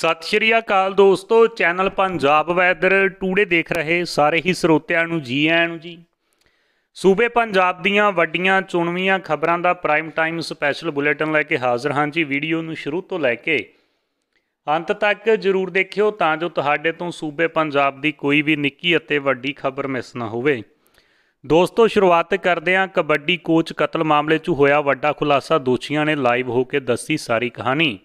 ਸਤਿ ਸ਼੍ਰੀ ਅਕਾਲ ਦੋਸਤੋ channel Punjab weather today ਦੇਖ ਰਹੇ ਸਾਰੇ ਹੀ ਸਰੋਤਿਆਂ ਨੂੰ ਜੀ ਆਇਆਂ ਨੂੰ ਜੀ ਸੂਬੇ ਪੰਜਾਬ ਦੀਆਂ ਵੱਡੀਆਂ ਚੁਣਵੀਆਂ ਖਬਰਾਂ ਦਾ ਪ੍ਰਾਈਮ ਟਾਈਮ ਸਪੈਸ਼ਲ ਬੁਲੇਟਿਨ ਲੈ ਕੇ ਹਾਜ਼ਰ ਹਾਂ ਜੀ ਵੀਡੀਓ ਨੂੰ ਸ਼ੁਰੂ ਤੋਂ ਲੈ ਕੇ ਅੰਤ ਤੱਕ ਜਰੂਰ ਦੇਖਿਓ ਤਾਂ ਜੋ ਤੁਹਾਡੇ ਤੋਂ ਸੂਬੇ ਪੰਜਾਬ ਦੀ ਕੋਈ ਵੀ ਨਿੱਕੀ ਅਤੇ ਵੱਡੀ ਖਬਰ ਮਿਸ ਨਾ ਹੋਵੇ ਦੋਸਤੋ ਸ਼ੁਰੂਆਤ ਕਰਦੇ ਹਾਂ ਕਬੱਡੀ ਕੋਚ ਕਤਲ ਮਾਮਲੇ 'ਚ ਹੋਇਆ ਵੱਡਾ ਖੁਲਾਸਾ ਦੋਸ਼ੀਆਂ ਨੇ ਲਾਈਵ ਹੋ ਕੇ ਦੱਸੀ ਸਾਰੀ ਕਹਾਣੀ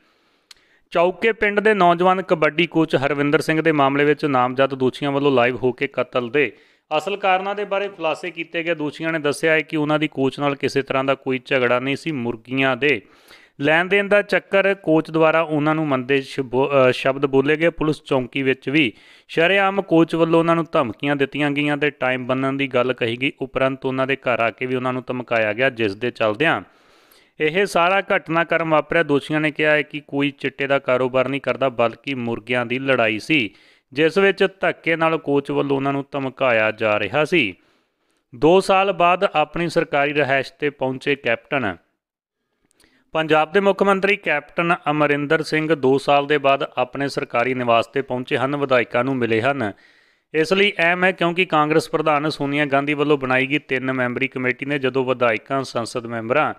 ਚੌਕੇ ਪਿੰਡ ਦੇ ਨੌਜਵਾਨ ਕਬੱਡੀ ਕੋਚ ਹਰਵਿੰਦਰ ਸਿੰਘ ਦੇ ਮਾਮਲੇ ਵਿੱਚ ਨਾਮਜ਼ਦ ਦੋਸ਼ੀਆਂ ਵੱਲੋਂ ਲਾਈਵ ਹੋ ਕੇ ਕਤਲ ਦੇ ਅਸਲ ਕਾਰਨਾਂ ਦੇ ਬਾਰੇ ਖੁਲਾਸੇ ਕੀਤੇ ਗਏ ਦੋਸ਼ੀਆਂ ਨੇ ਦੱਸਿਆ ਹੈ ਕਿ ਉਹਨਾਂ ਦੀ ਕੋਚ ਨਾਲ ਕਿਸੇ ਤਰ੍ਹਾਂ ਦਾ ਕੋਈ ਝਗੜਾ ਨਹੀਂ ਸੀ ਮੁਰਗੀਆਂ ਦੇ ਲੈਣ ਦੇਣ ਦਾ ਚੱਕਰ ਕੋਚ ਦੁਆਰਾ ਉਹਨਾਂ ਨੂੰ ਮੰਦੇ ਸ਼ਬਦ ਬੋਲੇ ਗਏ ਪੁਲਿਸ ਚੌਂਕੀ ਵਿੱਚ ਵੀ ਸ਼ਰੇਆਮ ਕੋਚ ਵੱਲੋਂ ਉਹਨਾਂ ਨੂੰ ਧਮਕੀਆਂ ਦਿੱਤੀਆਂ ਗਈਆਂ ਤੇ ਟਾਈਮ ਬੰਨਣ ਦੀ ਗੱਲ ਕਹੀ ਗਈ ਉਪਰੰਤ ਉਹਨਾਂ ਦੇ ਘਰ ਆ ਕੇ ਵੀ ਉਹਨਾਂ ਨੂੰ ਧਮਕਾਇਆ ਗਿਆ ਜਿਸ ਦੇ ਚੱਲਦਿਆਂ ਇਹ ਸਾਰਾ ਘਟਨਾਕ੍ਰਮ ਵਾਪਰਿਆ ਦੋਸ਼ੀਆਂ ਨੇ ਕਿਹਾ ਹੈ ਕਿ ਕੋਈ ਚਿੱਟੇ ਦਾ ਕਾਰੋਬਾਰ ਨਹੀਂ ਕਰਦਾ ਬਲਕਿ ਮੁਰਗਿਆਂ ਦੀ ਲੜਾਈ ਸੀ ਜਿਸ ਵਿੱਚ ਧੱਕੇ ਨਾਲ ਕੋਚ ਵੱਲੋਂ ਉਹਨਾਂ ਨੂੰ ਧਮਕਾਇਆ ਜਾ ਰਿਹਾ ਸੀ 2 ਸਾਲ ਬਾਅਦ ਆਪਣੀ ਸਰਕਾਰੀ ਰਹਿائش ਤੇ ਪਹੁੰਚੇ ਕੈਪਟਨ ਪੰਜਾਬ ਦੇ ਮੁੱਖ ਮੰਤਰੀ ਕੈਪਟਨ ਅਮਰਿੰਦਰ ਸਿੰਘ 2 ਸਾਲ ਦੇ ਬਾਅਦ ਆਪਣੇ ਸਰਕਾਰੀ ਨਿਵਾਸ ਤੇ ਪਹੁੰਚੇ ਹਨ ਵਿਧਾਇਕਾਂ ਨੂੰ ਮਿਲੇ ਹਨ ਇਸ ਲਈ ਅਹਿਮ ਹੈ ਕਿਉਂਕਿ ਕਾਂਗਰਸ ਪ੍ਰਧਾਨ ਸੋਨੀਆ ਗਾਂਧੀ ਵੱਲੋਂ ਬਣਾਈ ਗਈ ਤਿੰਨ ਮੈਂਬਰੀ ਕਮੇਟੀ ਨੇ ਜਦੋਂ ਵਿਧਾਇਕਾਂ ਸੰਸਦ ਮੈਂਬਰਾਂ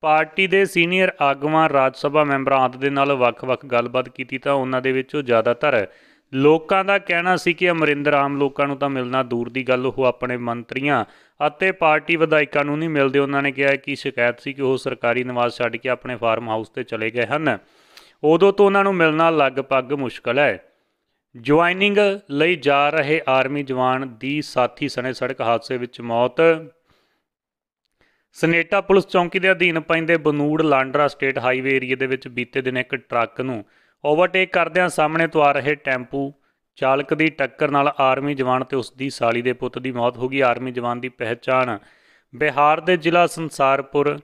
ਪਾਰਟੀ ਦੇ ਸੀਨੀਅਰ ਆਗੂਆਂ ਰਾਜ ਸਭਾ ਮੈਂਬਰਾਂ ਆਦ ਦੇ ਨਾਲ ਵੱਖ-ਵੱਖ ਗੱਲਬਾਤ ਕੀਤੀ ਤਾਂ ਉਹਨਾਂ ਦੇ ਵਿੱਚੋਂ ਜ਼ਿਆਦਾਤਰ ਲੋਕਾਂ ਦਾ ਕਹਿਣਾ ਸੀ ਕਿ ਅਮਰਿੰਦਰ ਆਮ ਲੋਕਾਂ ਨੂੰ ਤਾਂ ਮਿਲਣਾ ਦੂਰ ਦੀ ਗੱਲ ਉਹ ਆਪਣੇ ਮੰਤਰੀਆਂ ਅਤੇ ਪਾਰਟੀ ਵਿਧਾਇਕਾਂ ਨੂੰ ਨਹੀਂ ਮਿਲਦੇ ਉਹਨਾਂ ਨੇ ਕਿਹਾ ਕਿ ਸ਼ਿਕਾਇਤ ਸੀ ਕਿ ਉਹ ਸਰਕਾਰੀ ਨਿਵਾਸ ਛੱਡ ਕੇ ਆਪਣੇ ਫਾਰਮ ਹਾਊਸ ਤੇ ਚਲੇ ਗਏ ਹਨ ਉਦੋਂ ਤੋਂ ਉਹਨਾਂ ਨੂੰ ਮਿਲਣਾ ਲਗਭਗ ਮੁਸ਼ਕਲ ਹੈ ਜੁਆਇਨਿੰਗ ਲਈ ਜਾ ਰਹੇ ਆਰਮੀ ਜਵਾਨ ਦੀ ਸਾਥੀ ਸਣੇ ਸੜਕ ਹਾਦਸੇ ਵਿੱਚ ਮੌਤ ਸਨੇਟਾ ਪੁਲਿਸ ਚੌਂਕੀ ਦੇ ਅਧੀਨ ਪੈਂਦੇ Banur Landran state highway area ਦੇ ਵਿੱਚ ਬੀਤੇ ਦਿਨ ਇੱਕ ਟਰੱਕ ਨੂੰ ਓਵਰਟੇਕ ਕਰਦਿਆਂ ਸਾਹਮਣੇ ਤੋਂ ਆ ਰਹੇ ਟੈਂਪੂ ਚਾਲਕ ਦੀ ਟੱਕਰ ਨਾਲ ਆਰਮੀ ਜਵਾਨ ਤੇ ਉਸ ਦੀ ਸਾਲੀ ਦੇ ਪੁੱਤ ਦੀ ਮੌਤ ਹੋ ਗਈ ਆਰਮੀ ਜਵਾਨ ਦੀ ਪਹਿਚਾਣ ਬਿਹਾਰ ਦੇ ਜ਼ਿਲ੍ਹਾ ਸੰਸਾਰਪੁਰ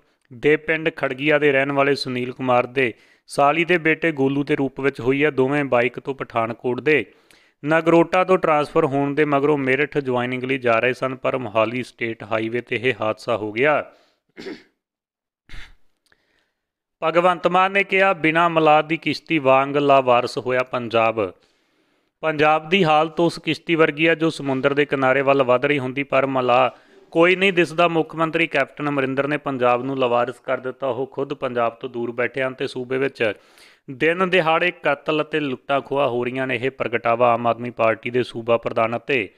ਦੇ ਪਿੰਡ ਖੜਗੀਆ ਦੇ ਰਹਿਣ ਵਾਲੇ ਸੁਨੀਲ ਕੁਮਾਰ ਦੇ ਸਾਲੀ ਦੇ ਬੇਟੇ ਗੋਲੂ ਦੇ ਰੂਪ ਵਿੱਚ ਹੋਈ ਹੈ ਦੋਵੇਂ ਬਾਈਕ ਤੋਂ ਪਠਾਨਕੋਟ ਦੇ ਨਗਰੋਟਾ ਤੋਂ ਟ੍ਰਾਂਸਫਰ ਹੋਣ ਦੇ ਮਗਰੋਂ ਮੇਰਠ ਜੁਆਇਨਿੰਗ ਲਈ ਜਾ ਰਹੇ ਸਨ ਪਰ ਮੋਹਾਲੀ ਸਟੇਟ ਹਾਈਵੇ ਤੇ ਇਹ ਹਾਦਸਾ ਹੋ ਗਿਆ ਭਗਵੰਤ ਮਾਨ ਨੇ ਕਿਹਾ ਬਿਨਾ ਮਲਾਦ ਦੀ ਕਿਸ਼ਤੀ ਵਾਂਗ ਲਾਵਾਰਸ ਹੋਇਆ ਪੰਜਾਬ ਪੰਜਾਬ ਦੀ ਹਾਲਤ ਉਸ ਕਿਸ਼ਤੀ ਵਰਗੀ ਆ ਜੋ ਸਮੁੰਦਰ ਦੇ ਕਿਨਾਰੇ ਵੱਲ ਵਧ ਰਹੀ ਹੁੰਦੀ ਪਰ ਮਲਾ ਕੋਈ ਨਹੀਂ ਦਿਸਦਾ ਮੁੱਖ ਮੰਤਰੀ ਕੈਪਟਨ ਅਮਰਿੰਦਰ ਨੇ ਪੰਜਾਬ ਨੂੰ ਲਾਵਾਰਸ ਕਰ ਦਿੱਤਾ ਉਹ ਖੁਦ ਪੰਜਾਬ ਤੋਂ ਦੂਰ ਬੈਠੇ ਹਨ ਤੇ ਸੂਬੇ ਵਿੱਚ ਦਿਨ ਦਿਹਾੜੇ ਕਤਲ ਅਤੇ ਖੋਆ ਹੋ ਰਹੀਆਂ ਨੇ ਇਹ ਪ੍ਰਗਟਾਵਾ ਆਮ ਆਦਮੀ ਪਾਰਟੀ ਦੇ ਸੂਬਾ ਪ੍ਰਧਾਨ ਅਤੇ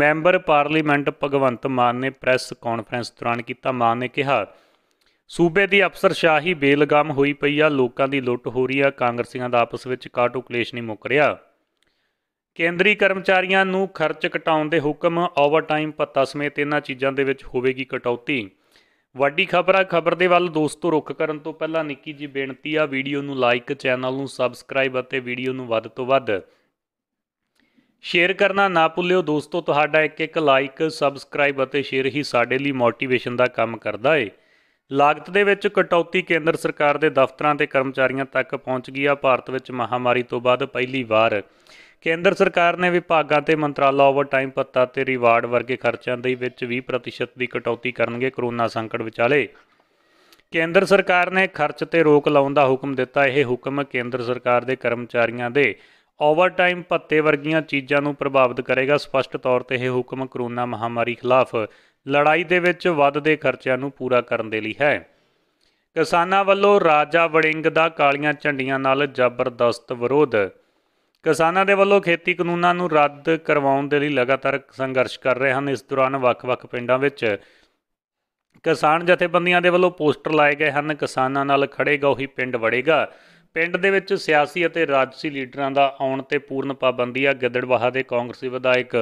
ਮੈਂਬਰ ਪਾਰਲੀਮੈਂਟ ਭਗਵੰਤ ਮਾਨ ਨੇ ਪ੍ਰੈਸ ਕਾਨਫਰੰਸ ਦੌਰਾਨ ਕੀਤਾ ਮਾਨ ਨੇ ਕਿਹਾ ਸੂਬੇ ਦੀ ਅਫਸਰਸ਼ਾਹੀ ਬੇਲਗਾਮ ਹੋਈ ਪਈ ਆ ਲੋਕਾਂ ਦੀ ਲੁੱਟ ਹੋ ਰਹੀ ਆ ਕਾਂਗਰਸੀਆਂ ਦਾ ਆਪਸ ਵਿੱਚ ਕਾਟੂ ਕਲੇਸ਼ ਨਹੀਂ ਮੁੱਕ ਰਿਹਾ ਕੇਂਦਰੀ ਕਰਮਚਾਰੀਆਂ ਨੂੰ ਖਰਚ ਘਟਾਉਣ ਦੇ ਹੁਕਮ ਓਵਰਟਾਈਮ ਭੱਤਾ ਸਮੇਤ ਇਹਨਾਂ ਚੀਜ਼ਾਂ ਦੇ ਵਿੱਚ ਹੋਵੇਗੀ ਕਟੌਤੀ ਵੱਡੀ ਖਬਰ ਆ ਖਬਰ ਦੇ ਵੱਲ ਦੋਸਤੋ ਰੁਕ ਕਰਨ ਤੋਂ ਪਹਿਲਾਂ ਨਿੱਕੀ ਜੀ ਬੇਨਤੀ ਆ ਵੀਡੀਓ ਨੂੰ ਲਾਈਕ ਚੈਨਲ ਨੂੰ ਸਬਸਕ੍ਰਾਈਬ ਅਤੇ ਵੀਡੀਓ ਨੂੰ ਵੱਧ ਤੋਂ ਵੱਧ ਸ਼ੇਅਰ ਕਰਨਾ ਨਾ ਭੁੱਲਿਓ ਦੋਸਤੋ ਤੁਹਾਡਾ ਇੱਕ ਇੱਕ ਲਾਈਕ ਸਬਸਕ੍ਰਾਈਬ ਅਤੇ ਸ਼ੇਅਰ ਹੀ ਸਾਡੇ ਲਈ ਮੋਟੀਵੇਸ਼ਨ ਦਾ ਕੰਮ ਕਰਦਾ ਏ ਲਾਗਤ ਦੇ ਵਿੱਚ ਕਟੌਤੀ ਕੇਂਦਰ ਸਰਕਾਰ ਦੇ ਦਫ਼ਤਰਾਂ ਤੇ ਕਰਮਚਾਰੀਆਂ ਤੱਕ ਪਹੁੰਚ ਗਈ ਆ ਭਾਰਤ ਵਿੱਚ ਮਹਾਮਾਰੀ ਤੋਂ ਬਾਅਦ ਪਹਿਲੀ ਵਾਰ ਕੇਂਦਰ ਸਰਕਾਰ ਨੇ ਵਿਭਾਗਾਂ ਤੇ ਮੰਤਰਾਲਾ ਓਵਰ ਟਾਈਮ ਭੱਤਾ ਤੇ ਰਿਵਾਰਡ ਵਰਗੇ ਖਰਚਿਆਂ ਦੇ ਵਿੱਚ 20% ਦੀ ਕਟੌਤੀ ਕਰਨਗੇ ਕਰੋਨਾ ਸੰਕਟ ਵਿਚਾਲੇ ਕੇਂਦਰ ਸਰਕਾਰ ਨੇ ਖਰਚ ਤੇ ਰੋਕ ਲਾਉਣ ਦਾ ਹੁਕਮ ਦਿੱਤਾ ਇਹ ਹੁਕਮ ਕੇਂਦਰ ਸਰਕਾਰ ਦੇ ਕਰਮਚਾਰੀਆਂ ਦੇ ਓਵਰਟਾਈਮ ਭੱਤੇ ਵਰਗੀਆਂ ਚੀਜ਼ਾਂ ਨੂੰ ਪ੍ਰਭਾਵਿਤ ਕਰੇਗਾ ਸਪਸ਼ਟ ਤੌਰ ਤੇ ਇਹ ਹੁਕਮ ਕਰੋਨਾ ਮਹਾਮਾਰੀ ਖਿਲਾਫ ਲੜਾਈ ਦੇ ਵਿੱਚ ਵੱਧਦੇ ਖਰਚਿਆਂ ਨੂੰ ਪੂਰਾ ਕਰਨ ਦੇ ਲਈ ਹੈ ਕਿਸਾਨਾਂ ਵੱਲੋਂ ਰਾਜਾ ਵੜਿੰਗ ਦਾ ਕਾਲੀਆਂ ਝੰਡੀਆਂ ਨਾਲ ਜ਼ਬਰਦਸਤ ਵਿਰੋਧ ਕਿਸਾਨਾਂ ਦੇ ਵੱਲੋਂ ਖੇਤੀ ਕਾਨੂੰਨਾਂ ਨੂੰ ਰੱਦ ਕਰਵਾਉਣ ਦੇ ਲਈ ਲਗਾਤਾਰ ਸੰਘਰਸ਼ ਕਰ ਰਹੇ ਹਨ ਇਸ ਦੌਰਾਨ ਵੱਖ-ਵੱਖ ਪਿੰਡਾਂ ਵਿੱਚ ਕਿਸਾਨ ਜਥੇਬੰਦੀਆਂ ਦੇ ਵੱਲੋਂ ਪੋਸਟਰ ਲਾਏ ਗਏ ਹਨ ਕਿਸਾਨਾਂ ਨਾਲ ਖੜੇਗਾ ਉਹੀ ਪਿੰਡ ਵੜੇਗਾ ਪਿੰਡ ਦੇ ਵਿੱਚ ਸਿਆਸੀ ਅਤੇ ਰਾਜਸੀ ਲੀਡਰਾਂ ਦਾ ਆਉਣ ਤੇ ਪੂਰਨ ਪਾਬੰਦੀ ਆ ਗਿੱਦੜਵਾਹਾ ਦੇ ਕਾਂਗਰਸੀ ਵਿਧਾਇਕ